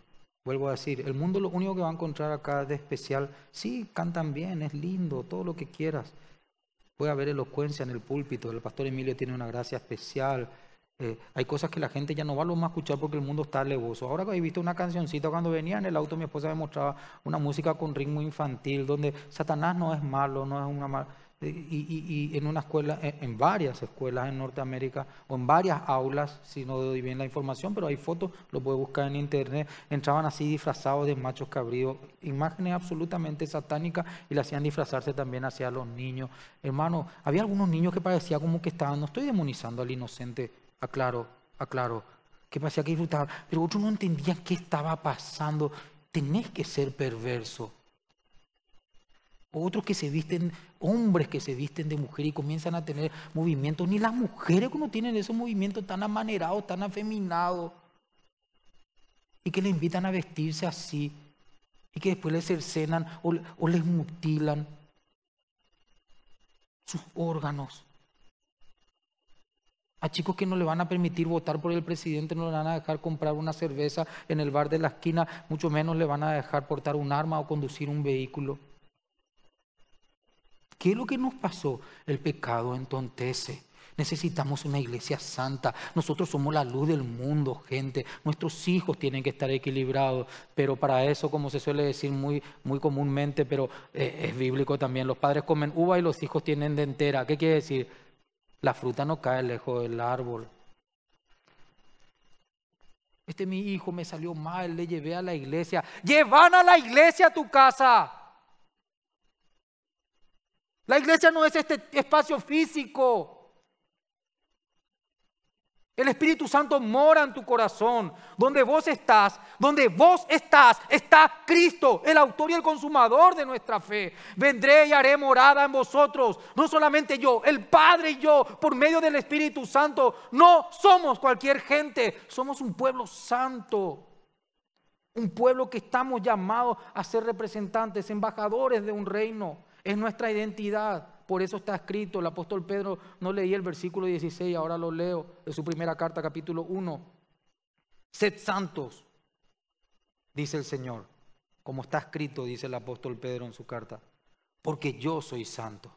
Vuelvo a decir, el mundo lo único que va a encontrar acá de especial, sí, cantan bien, es lindo, todo lo que quieras. Puede haber elocuencia en el púlpito, el pastor Emilio tiene una gracia especial, eh, hay cosas que la gente ya no va a lo más escuchar porque el mundo está levoso. Ahora que he visto una cancioncita cuando venía en el auto, mi esposa me mostraba una música con ritmo infantil, donde Satanás no es malo, no es una mala. Eh, y, en una escuela, eh, en varias escuelas en Norteamérica o en varias aulas, si no doy bien la información, pero hay fotos, lo puede buscar en internet, entraban así disfrazados de machos cabridos, imágenes absolutamente satánicas y le hacían disfrazarse también hacia los niños. Hermano, había algunos niños que parecía como que estaban, no estoy demonizando al inocente Aclaro, aclaro, qué pasaba, que disfrutaba, pero otros no entendían qué estaba pasando. Tenés que ser perverso. Otros que se visten, hombres que se visten de mujer y comienzan a tener movimientos, ni las mujeres como tienen esos movimientos tan amanerados, tan afeminados, y que le invitan a vestirse así, y que después les cercenan o les mutilan sus órganos. A chicos que no le van a permitir votar por el presidente, no le van a dejar comprar una cerveza en el bar de la esquina, mucho menos le van a dejar portar un arma o conducir un vehículo. ¿Qué es lo que nos pasó? El pecado entontece. Necesitamos una iglesia santa. Nosotros somos la luz del mundo, gente. Nuestros hijos tienen que estar equilibrados. Pero para eso, como se suele decir muy, muy comúnmente, pero eh, es bíblico también, los padres comen uva y los hijos tienen dentera. ¿Qué quiere decir? La fruta no cae lejos del árbol. Este mi hijo me salió mal, le llevé a la iglesia. Llevan a la iglesia a tu casa. La iglesia no es este espacio físico. El Espíritu Santo mora en tu corazón. Donde vos estás, donde vos estás, está Cristo, el autor y el consumador de nuestra fe. Vendré y haré morada en vosotros. No solamente yo, el Padre y yo, por medio del Espíritu Santo. No somos cualquier gente, somos un pueblo santo. Un pueblo que estamos llamados a ser representantes, embajadores de un reino. Es nuestra identidad. Por eso está escrito, el apóstol Pedro no leía el versículo 16, ahora lo leo de su primera carta, capítulo 1. Sed santos, dice el Señor, como está escrito, dice el apóstol Pedro en su carta, porque yo soy santo.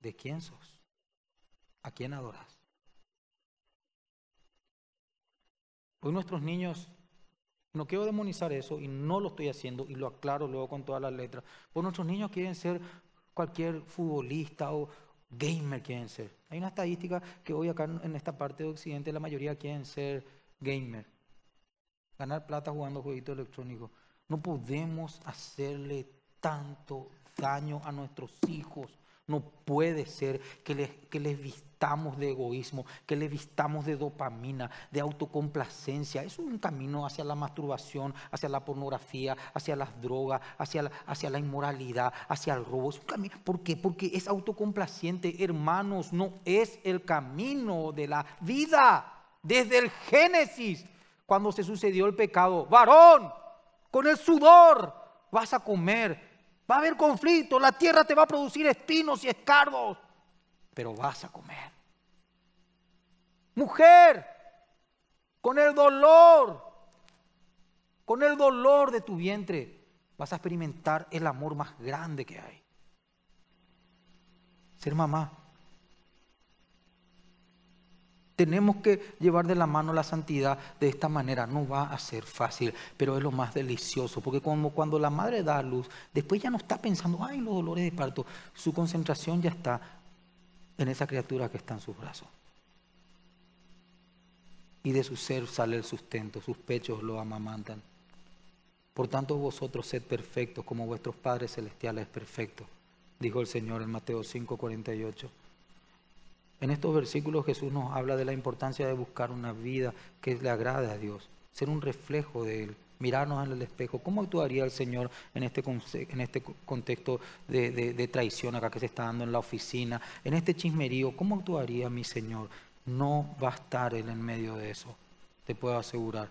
¿De quién sos? ¿A quién adoras? Hoy nuestros niños, no quiero demonizar eso y no lo estoy haciendo y lo aclaro luego con todas las letras, pues nuestros niños quieren ser cualquier futbolista o gamer quieren ser. Hay una estadística que hoy acá en esta parte de Occidente la mayoría quieren ser gamer. Ganar plata jugando jueguitos electrónicos. No podemos hacerle tanto daño a nuestros hijos, no puede ser que les, vistamos de egoísmo, que les vistamos de dopamina, de autocomplacencia. es un camino hacia la masturbación, hacia la pornografía, hacia las drogas, hacia la, inmoralidad, hacia el robo. ¿Por qué? Porque es autocomplaciente, hermanos. No es el camino de la vida. Desde el Génesis, cuando se sucedió el pecado, varón, con el sudor vas a comer Va a haber conflicto, la tierra te va a producir espinos y escardos, pero vas a comer. Mujer, con el dolor, con el dolor de tu vientre, vas a experimentar el amor más grande que hay. Ser mamá tenemos que llevar de la mano la santidad de esta manera. No va a ser fácil, pero es lo más delicioso, porque como cuando la madre da a luz, después ya no está pensando, ay, los dolores de parto, su concentración ya está en esa criatura que está en sus brazos. Y de su ser sale el sustento, sus pechos lo amamantan. Por tanto, vosotros sed perfectos como vuestros padres celestiales perfectos, dijo el Señor en Mateo 5:48. En estos versículos Jesús nos habla de la importancia de buscar una vida que le agrade a Dios, ser un reflejo de Él, mirarnos en el espejo. ¿Cómo actuaría el Señor en este, en este contexto de, traición acá que se está dando en la oficina, en este chismerío? ¿Cómo actuaría mi Señor? No va a estar Él en medio de eso, te puedo asegurar.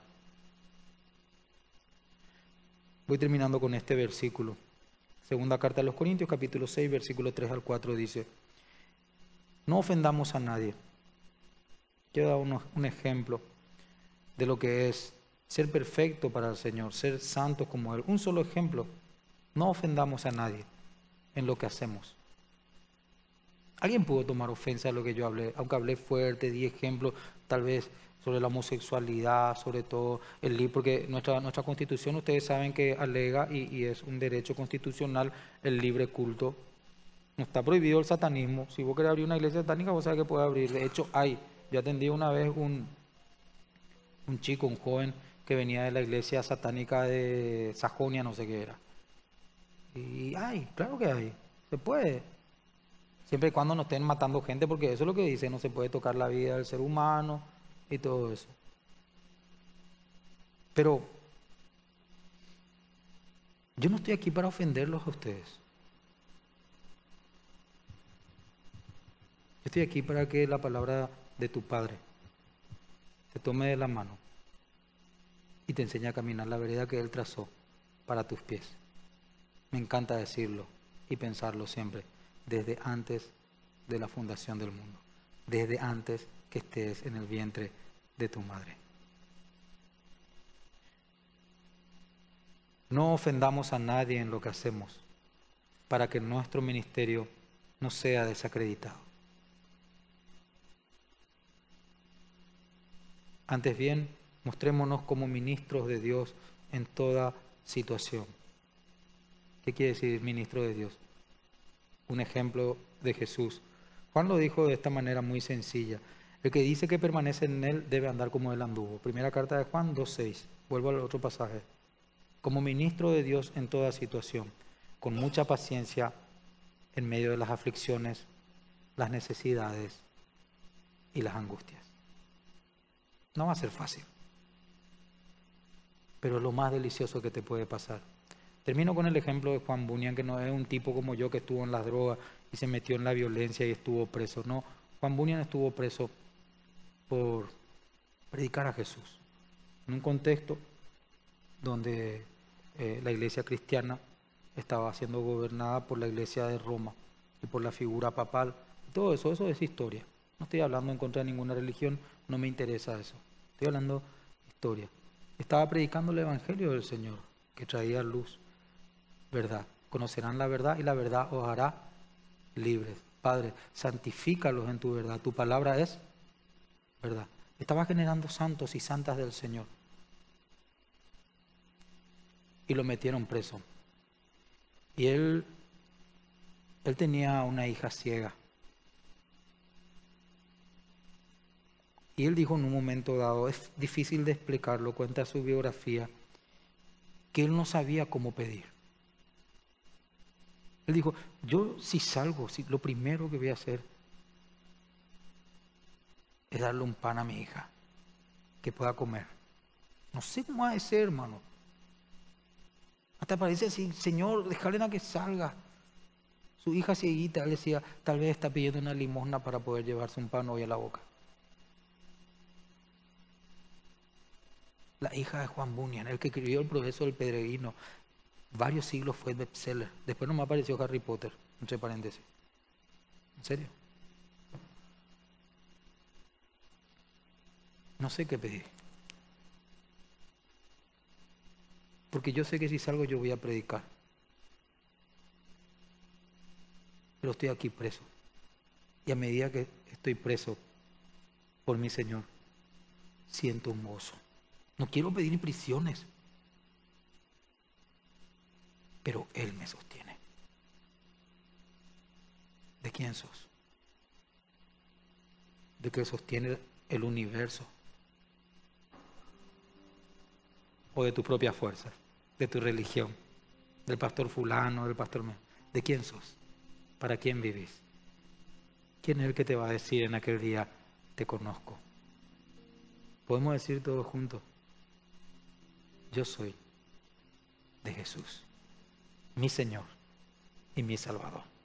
Voy terminando con este versículo. Segunda carta de los Corintios, capítulo 6, versículo 3 al 4 dice. No ofendamos a nadie. Quiero dar un, ejemplo de lo que es ser perfecto para el Señor, ser santos como Él. Un solo ejemplo. No ofendamos a nadie en lo que hacemos. Alguien pudo tomar ofensa a lo que yo hablé, aunque hablé fuerte, di ejemplos, tal vez sobre la homosexualidad, sobre todo el libro, porque nuestra, nuestra constitución, ustedes saben que alega y es un derecho constitucional el libre culto no está prohibido el satanismo. Si vos querés abrir una iglesia satánica, vos sabés que puede abrir. De hecho, hay. Yo atendí una vez un, un chico, un joven, que venía de la iglesia satánica de Sajonia, no sé qué era. Y hay, claro que hay. Se puede. Siempre y cuando no estén matando gente, porque eso es lo que dice, no se puede tocar la vida del ser humano y todo eso. Pero yo no estoy aquí para ofenderlos a ustedes. estoy aquí para que la palabra de tu Padre te tome de la mano y te enseñe a caminar la vereda que Él trazó para tus pies. Me encanta decirlo y pensarlo siempre, desde antes de la fundación del mundo, desde antes que estés en el vientre de tu madre. No ofendamos a nadie en lo que hacemos para que nuestro ministerio no sea desacreditado. Antes bien, mostrémonos como ministros de Dios en toda situación. ¿Qué quiere decir ministro de Dios? Un ejemplo de Jesús. Juan lo dijo de esta manera muy sencilla. El que dice que permanece en él debe andar como él anduvo. Primera carta de Juan 2.6. Vuelvo al otro pasaje. Como ministro de Dios en toda situación, con mucha paciencia en medio de las aflicciones, las necesidades y las angustias. No va a ser fácil. Pero es lo más delicioso que te puede pasar. Termino con el ejemplo de Juan Bunyan, que no es un tipo como yo que estuvo en las drogas y se metió en la violencia y estuvo preso. No, Juan Bunyan estuvo preso por predicar a Jesús. En un contexto donde eh, la iglesia cristiana estaba siendo gobernada por la iglesia de Roma y por la figura papal. Todo eso, eso es historia. No estoy hablando en contra de ninguna religión, no me interesa eso. Estoy hablando historia. Estaba predicando el Evangelio del Señor, que traía luz, verdad. Conocerán la verdad y la verdad os hará libres. Padre, santifícalos en tu verdad. Tu palabra es verdad. Estaba generando santos y santas del Señor. Y lo metieron preso. Y él, él tenía una hija ciega. Y él dijo en un momento dado, es difícil de explicarlo, cuenta su biografía, que él no sabía cómo pedir. Él dijo, yo si salgo, lo primero que voy a hacer es darle un pan a mi hija, que pueda comer. No sé cómo va a ser, hermano. Hasta parece así, Señor, déjale a que salga. Su hija cieguita, él decía, tal vez está pidiendo una limosna para poder llevarse un pan hoy a la boca. la hija de Juan Bunyan, el que escribió El proceso del peregrino. Varios siglos fue bestseller. Después no me apareció Harry Potter, entre paréntesis. ¿En serio? No sé qué pedí. Porque yo sé que si salgo yo voy a predicar. Pero estoy aquí preso. Y a medida que estoy preso por mi Señor, siento un gozo. No quiero pedir prisiones, pero Él me sostiene. ¿De quién sos? De que sostiene el universo. O de tu propia fuerza, de tu religión, del pastor fulano, del pastor... ¿De quién sos? ¿Para quién vivís? ¿Quién es el que te va a decir en aquel día, te conozco? Podemos decir todos juntos, yo soy de Jesús, mi Señor y mi Salvador.